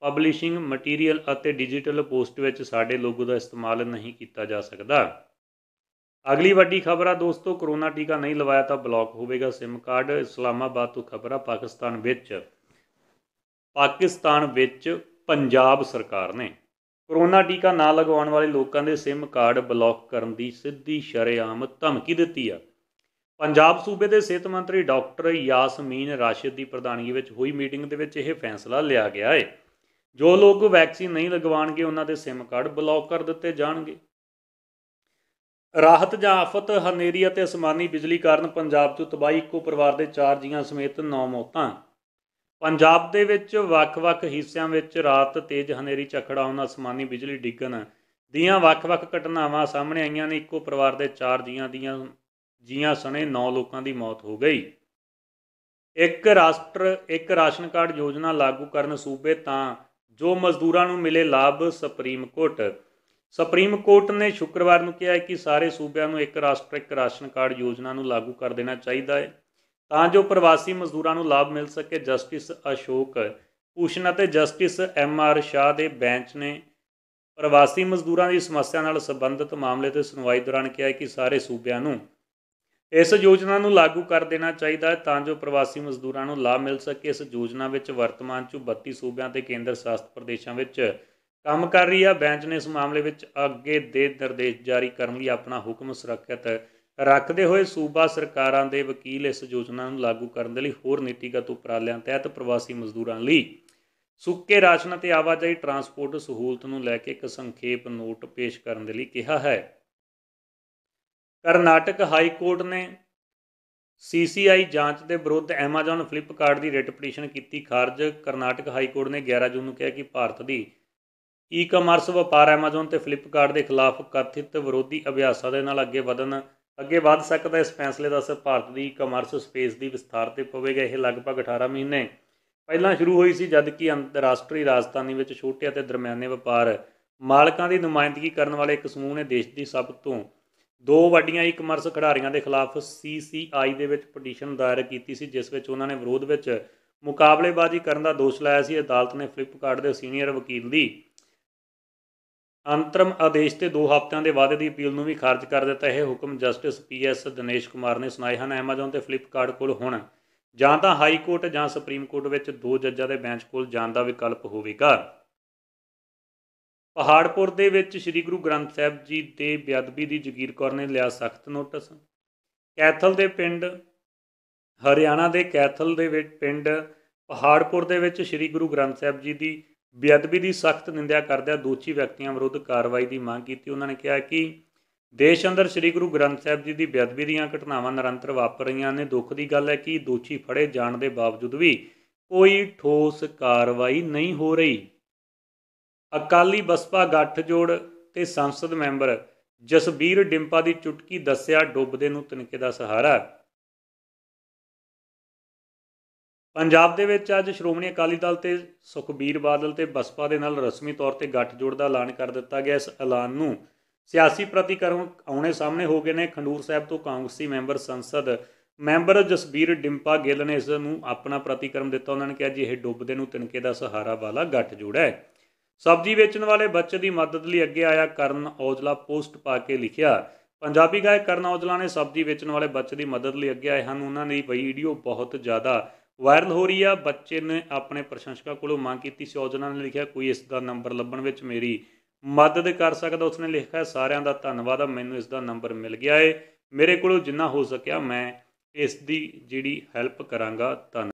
ਪਬਲਿਸ਼ਿੰਗ ਮਟੀਰੀਅਲ ਅਤੇ ਡਿਜੀਟਲ ਪੋਸਟ ਵਿੱਚ ਸਾਡੇ ਲੋਗੋ ਦਾ ਇਸਤੇਮਾਲ ਨਹੀਂ ਕੀਤਾ ਜਾ ਸਕਦਾ ਅਗਲੀ ਵੱਡੀ ਖਬਰ ਆ ਦੋਸਤੋ ਕਰੋਨਾ ਟੀਕਾ ਨਹੀਂ ਲਵਾਇਆ ਤਾਂ ਬਲੌਕ ਹੋਵੇਗਾ SIM ਕਾਰਡ ਇਸਲਾਮਾਬਾਦ ਤੋਂ ਖਬਰ ਆ ਪਾਕਿਸਤਾਨ ਵਿੱਚ ਪਾਕਿਸਤਾਨ ਵਿੱਚ ਪੰਜਾਬ ਸਰਕਾਰ ਨੇ ਕਰੋਨਾ ਟੀਕਾ ਨਾ ਲਗਵਾਉਣ ਵਾਲੇ ਲੋਕਾਂ ਦੇ SIM ਕਾਰਡ ਬਲੌਕ ਕਰਨ ਦੀ ਸਿੱਧੀ ਸ਼ਰੇਆਮ ਧਮਕੀ ਦਿੱਤੀ ਆ ਪੰਜਾਬ ਸੂਬੇ ਦੇ ਸਿਹਤ ਮੰਤਰੀ ਡਾਕਟਰ ਯਾਸਮੀਨ ਰਾਸ਼ਿਦ ਦੀ ਪ੍ਰਧਾਨਗੀ ਵਿੱਚ ਹੋਈ ਮੀਟਿੰਗ ਦੇ ਵਿੱਚ ਇਹ ਫੈਸਲਾ ਲਿਆ ਗਿਆ ਹੈ ਜੋ ਲੋਕ ਵੈਕਸੀਨ ਨਹੀਂ ਲਗਵਾਣਗੇ ਉਹਨਾਂ ਦੇ ਸਿਮ ਕਾਰਡ ਬਲੌਕ ਕਰ ਦਿੱਤੇ ਜਾਣਗੇ ਰਾਹਤ ਜਾਂ ਆਫਤ ਹਨੇਰੀ ਅਤੇ ਅਸਮਾਨੀ ਬਿਜਲੀ ਕਾਰਨ ਪੰਜਾਬ 'ਚ ਤਬਾਹੀ ਇੱਕੋ ਪਰਿਵਾਰ ਦੇ 4 ਜੀਆਂ ਸਮੇਤ 9 ਮੌਤਾਂ ਪੰਜਾਬ ਦੇ ਵਿੱਚ ਵੱਖ-ਵੱਖ ਹਿੱਸਿਆਂ ਵਿੱਚ ਰਾਤ ਤੇਜ਼ ਹਨੇਰੀ ਝਖੜ ਆਉਣ ਅਸਮਾਨੀ ਬਿਜਲੀ ਡਿੱਗਣ ਦੀਆਂ ਵੱਖ-ਵੱਖ ਘਟਨਾਵਾਂ ਸਾਹਮਣੇ ਆਈਆਂ ਨੇ ਇੱਕੋ ਪਰਿਵਾਰ ਦੇ 4 ਜੀਆਂ ਦੀਆਂ ਜੀਆਂ ਸਣੇ 9 ਲੋਕਾਂ ਦੀ ਮੌਤ ਹੋ ਗਈ ਇੱਕ ਰਾਸ਼ਟਰ ਇੱਕ ਰਾਸ਼ਨ ਕਾਰਡ ਯੋਜਨਾ ਲਾਗੂ ਕਰਨ ਸੂਬੇ ਤਾਂ ਜੋ ਮਜ਼ਦੂਰਾਂ ਨੂੰ ਮਿਲੇ ਲਾਭ ਸੁਪਰੀਮ ਕੋਰਟ ਸੁਪਰੀਮ ਕੋਰਟ ਨੇ ਸ਼ੁੱਕਰਵਾਰ ਨੂੰ ਕਿਹਾ ਕਿ ਸਾਰੇ ਸੂਬਿਆਂ ਨੂੰ ਇੱਕ ਰਾਸ਼ਟਰ ਇੱਕ ਰਾਸ਼ਨ ਕਾਰਡ ਯੋਜਨਾ ਨੂੰ ਲਾਗੂ ਕਰ ਦੇਣਾ ਚਾਹੀਦਾ ਹੈ ਤਾਂ ਜੋ ਪ੍ਰਵਾਸੀ ਮਜ਼ਦੂਰਾਂ ਨੂੰ ਲਾਭ ਮਿਲ ਸਕੇ ਜਸਟਿਸ ਅਸ਼ੋਕ ਪੂਸ਼ਨ ਅਤੇ ਜਸਟਿਸ ਐਮ ਆਰ ਸ਼ਾਹ ਦੇ ਬੈਂਚ ਨੇ ਪ੍ਰਵਾਸੀ ਮਜ਼ਦੂਰਾਂ ਦੀ ਸਮੱਸਿਆ ਨਾਲ ਸੰਬੰਧਿਤ ਮਾਮਲੇ ਤੇ ਸੁਣਵਾਈ ਦੌਰਾਨ ਕਿਹਾ ਕਿ ਸਾਰੇ ਸੂਬਿਆਂ ਨੂੰ ਇਸ ਯੋਜਨਾ ਨੂੰ ਲਾਗੂ ਕਰ ਦੇਣਾ ਚਾਹੀਦਾ ਹੈ ਤਾਂ ਜੋ ਪ੍ਰਵਾਸੀ ਮਜ਼ਦੂਰਾਂ ਨੂੰ ਲਾਭ ਮਿਲ ਸਕੇ ਇਸ ਯੋਜਨਾ ਵਿੱਚ ਵਰਤਮਾਨ 'ਚ 32 ਸੂਬਿਆਂ ਤੇ ਕੇਂਦਰ ਸ਼ਾਸਤ ਪ੍ਰਦੇਸ਼ਾਂ ਵਿੱਚ ਕੰਮ ਕਰ ਰਹੀ ਹੈ ਬੈਂਚ ਨੇ ਇਸ ਮਾਮਲੇ ਵਿੱਚ ਅੱਗੇ ਦੇ ਨਿਰਦੇਸ਼ ਜਾਰੀ ਕਰਨ ਲਈ ਆਪਣਾ ਹੁਕਮ ਸੁਰੱਖਿਅਤ ਰੱਖਦੇ ਹੋਏ ਸੂਬਾ ਸਰਕਾਰਾਂ ਦੇ ਵਕੀਲ ਇਸ ਯੋਜਨਾ ਨੂੰ ਲਾਗੂ ਕਰਨ ਦੇ ਲਈ ਹੋਰ ਨੀਤੀਗਤ ਉਪਰਾਲਿਆਂ ਤਹਿਤ ਪ੍ਰਵਾਸੀ ਮਜ਼ਦੂਰਾਂ ਲਈ ਸੁੱਕੇ ਰਾਸ਼ਨ ਅਤੇ ਆਵਾਜਾਈ ਟਰਾਂਸਪੋਰਟ ਸਹੂਲਤ ਨੂੰ ਲੈ ਕੇ ਇੱਕ ਸੰਖੇਪ ਨੋਟ ਪੇਸ਼ ਕਰਨ ਦੇ ਲਈ ਕਿਹਾ ਹੈ ਕਰਨਾਟਕ ਹਾਈ ਕੋਰਟ ਨੇ ਸੀਸੀਆਈ ਜਾਂਚ ਦੇ ਵਿਰੁੱਧ ਐਮਾਜ਼ਨ ਫਲਿੱਪਕਾਰਟ ਦੀ ਰਿਟ ਪਟੀਸ਼ਨ ਕੀਤੀ ਖਾਰਜ ਕਰਨਾਟਕ ਹਾਈ ਕੋਰਟ ਨੇ 11 ਜੂਨ ਨੂੰ ਕਿਹਾ ਕਿ ਭਾਰਤ ਦੀ ਈ-ਕਮਰਸ ਵਪਾਰ ਐਮਾਜ਼ਨ ਤੇ ਫਲਿੱਪਕਾਰਟ ਦੇ ਖਿਲਾਫ ਕਥਿਤ ਵਿਰੋਧੀ ਅਭਿਆਸਾਂ ਦੇ ਨਾਲ ਅੱਗੇ ਵਧਣ ਅੱਗੇ ਵਧ ਸਕਦਾ ਇਸ ਫੈਸਲੇ ਦਾ ਅਸਰ ਭਾਰਤ ਦੀ ਈ-ਕਮਰਸ ਸਪੇਸ ਦੀ ਵਿਸਥਾਰ ਤੇ ਪਵੇਗਾ ਇਹ ਲਗਭਗ 18 ਮਹੀਨੇ ਪਹਿਲਾਂ ਸ਼ੁਰੂ ਹੋਈ ਸੀ ਜਦ ਕਿ ਅੰਤਰਰਾਸ਼ਟਰੀ ਰਾਜਧਾਨੀ ਵਿੱਚ ਛੋਟੇ ਅਤੇ ਦਰਮਿਆਨੇ ਵਪਾਰ ਮਾਲਕਾਂ ਦੀ ਨੁਮਾਇੰਦਗੀ ਕਰਨ ਵਾਲੇ ਇੱਕ ਸਮੂਹ ਨੇ ਦੇਸ਼ ਦੀ ਸਭ ਤੋਂ ਦੋ ਵੱਡੀਆਂ ਈ-ਕਮਰਸ ਖਿਡਾਰੀਆਂ ਦੇ ਖਿਲਾਫ ਸੀਸੀਆਈ ਦੇ ਵਿੱਚ ਪਟੀਸ਼ਨ ਦਾਇਰ ਕੀਤੀ ਸੀ ਜਿਸ ਵਿੱਚ ਉਹਨਾਂ ਨੇ ਵਿਰੋਧ ਵਿੱਚ ਮੁਕਾਬਲੇਬਾਜ਼ੀ ਕਰਨ ਦਾ ਦੋਸ਼ ਲਾਇਆ ਸੀ ਅਦਾਲਤ ਨੇ ਫਲਿੱਪਕਾਰਟ ਦੇ ਸੀਨੀਅਰ ਵਕੀਲ ਦੀ ਅੰਤਰਮ ਆਦੇਸ਼ ਤੇ 2 ਹਫ਼ਤਿਆਂ ਦੇ ਵਾਅਦੇ ਦੀ ਅਪੀਲ ਨੂੰ ਵੀ ਖਾਰਜ ਕਰ ਦਿੱਤਾ ਇਹ ਹੁਕਮ ਜਸਟਿਸ ਪੀਐਸ ਦਿਨੇਸ਼ ਕੁਮਾਰ ਨੇ ਸੁਣਾਏ ਹਨ ਐਮਾਜ਼ਨ ਤੇ ਫਲਿੱਪਕਾਰਟ ਕੋਲ ਹੁਣ ਜਾਂ ਤਾਂ ਹਾਈ ਕੋਰਟ ਜਾਂ ਸੁਪਰੀਮ ਕੋਰਟ ਵਿੱਚ ਦੋ ਜੱਜਾਂ ਦੇ ਬੈਂਚ ਕੋਲ ਜਾਣ ਦਾ ਵਿਕਲਪ ਹੋਵੇਗਾ ਪਹਾੜਪੁਰ ਦੇ ਵਿੱਚ ਸ੍ਰੀ ਗੁਰੂ ਗ੍ਰੰਥ ਸਾਹਿਬ ਜੀ ਦੇ ਬੇਅਦਬੀ ਦੀ ਜਗੀਰ ਕੌਰ ਨੇ ਲਿਆ ਸਖਤ ਨੋਟਿਸ ਕੈਥਲ ਦੇ ਪਿੰਡ ਹਰਿਆਣਾ ਦੇ ਕੈਥਲ ਦੇ ਵਿੱਚ ਪਿੰਡ ਪਹਾੜਪੁਰ ਦੇ ਵਿੱਚ ਸ੍ਰੀ ਗੁਰੂ ਗ੍ਰੰਥ ਸਾਹਿਬ ਜੀ ਦੀ ਬੇਅਦਬੀ ਦੀ ਸਖਤ ਨਿੰਦਿਆ ਕਰਦਿਆਂ ਦੋਸ਼ੀ ਵਿਅਕਤੀਆਂ ਵਿਰੁੱਧ ਕਾਰਵਾਈ ਦੀ ਮੰਗ ਕੀਤੀ ਉਹਨਾਂ ਨੇ ਕਿਹਾ ਕਿ ਦੇਸ਼ ਅੰਦਰ ਸ੍ਰੀ ਗੁਰੂ ਗ੍ਰੰਥ ਸਾਹਿਬ ਜੀ ਦੀ ਬੇਅਦਬੀ ਦੀਆਂ ਘਟਨਾਵਾਂ ਨਿਰੰਤਰ ਵਾਪਰ ਰਹੀਆਂ ਨੇ ਦੁੱਖ ਦੀ ਗੱਲ ਹੈ ਕਿ ਦੋਸ਼ੀ ਫੜੇ ਜਾਣ ਦੇ ਬਾਵਜੂਦ ਵੀ ਕੋਈ ਠੋਸ ਕਾਰਵਾਈ ਨਹੀਂ ਹੋ ਰਹੀ ਅਕਾਲੀ ਬਸਪਾ ਗੱਠ ਜੋੜ ਤੇ ਸੰਸਦ ਮੈਂਬਰ ਜਸਬੀਰ ਡਿੰਪਾ ਦੀ ਚੁਟਕੀ ਦੱਸਿਆ ਡੁੱਬਦੇ ਨੂੰ ਤਨਕੇ ਦਾ ਸਹਾਰਾ ਪੰਜਾਬ ਦੇ ਵਿੱਚ ਅੱਜ ਸ਼੍ਰੋਮਣੀ ਅਕਾਲੀ ਦਲ ਤੇ ਸੁਖਬੀਰ ਬਾਦਲ ਤੇ ਬਸਪਾ ਦੇ ਨਾਲ ਰਸਮੀ ਤੌਰ ਤੇ ਗੱਠ ਜੋੜ ਦਾ ਐਲਾਨ ਕਰ ਦਿੱਤਾ ਗਿਆ ਇਸ ਐਲਾਨ ਨੂੰ ਸਿਆਸੀ ਪ੍ਰਤੀਕਰਮ ਆਉਣੇ ਸਾਹਮਣੇ ਹੋ ਗਏ ਨੇ ਖੰਡੂਰ ਸਾਹਿਬ ਤੋਂ ਕਾਂਗਰਸੀ ਮੈਂਬਰ ਸੰਸਦ ਮੈਂਬਰ ਜਸਬੀਰ ਡਿੰਪਾ ਗਿੱਲ ਨੇ ਇਸ ਨੂੰ ਆਪਣਾ ਪ੍ਰਤੀਕਰਮ ਦਿੱਤਾ ਉਹਨਾਂ ਨੇ ਕਿਹਾ ਜੀ ਇਹ ਡੁੱਬਦੇ ਨੂੰ ਤਿਨਕੇ ਦਾ ਸਹਾਰਾ ਵਾਲਾ ਗੱਠ ਜੋੜ ਹੈ ਸਬਜ਼ੀ ਵੇਚਣ ਵਾਲੇ ਬੱਚੇ ਦੀ ਮਦਦ ਲਈ ਅੱਗੇ ਆਇਆ ਕਰਨ ਔਜਲਾ ਪੋਸਟ ਪਾ ਕੇ ਲਿਖਿਆ ਪੰਜਾਬੀ ਗਾਇਕ ਕਰਨ ਔਜਲਾ ਨੇ ਸਬਜ਼ੀ ਵੇਚਣ ਵਾਲੇ ਬੱਚੇ ਦੀ ਮਦਦ ਲਈ ਅੱਗੇ ਆਏ ਹਨ ਉਹਨਾਂ ਦੀ ਵੀਡੀਓ ਬਹੁਤ ਜ਼ਿਆਦਾ ਵਾਇਰਲ ਹੋ ਰਹੀ ਆ ਬੱਚੇ ਨੇ ਆਪਣੇ ਪ੍ਰਸ਼ੰਸਕਾਂ ਕੋਲੋਂ ਮੰਗ ਕੀਤੀ ਸੀ ਔਜਲਾ ਨੇ ਲਿਖਿਆ ਕੋਈ ਇਸ ਦਾ ਨੰਬਰ ਲੱਭਣ ਵਿੱਚ ਮੇਰੀ ਮਦਦ ਕਰ ਸਕਦਾ ਉਸਨੇ ਲਿਖਿਆ ਸਾਰਿਆਂ ਦਾ ਧੰਨਵਾਦ ਆ ਮੈਨੂੰ ਇਸ ਦਾ ਨੰਬਰ ਮਿਲ ਗਿਆ ਏ ਮੇਰੇ ਕੋਲੋਂ ਜਿੰਨਾ ਹੋ ਸਕਿਆ ਮੈਂ ਇਸ ਦੀ ਜਿਹੜੀ ਹੈਲਪ ਕਰਾਂਗਾ ਧੰਨ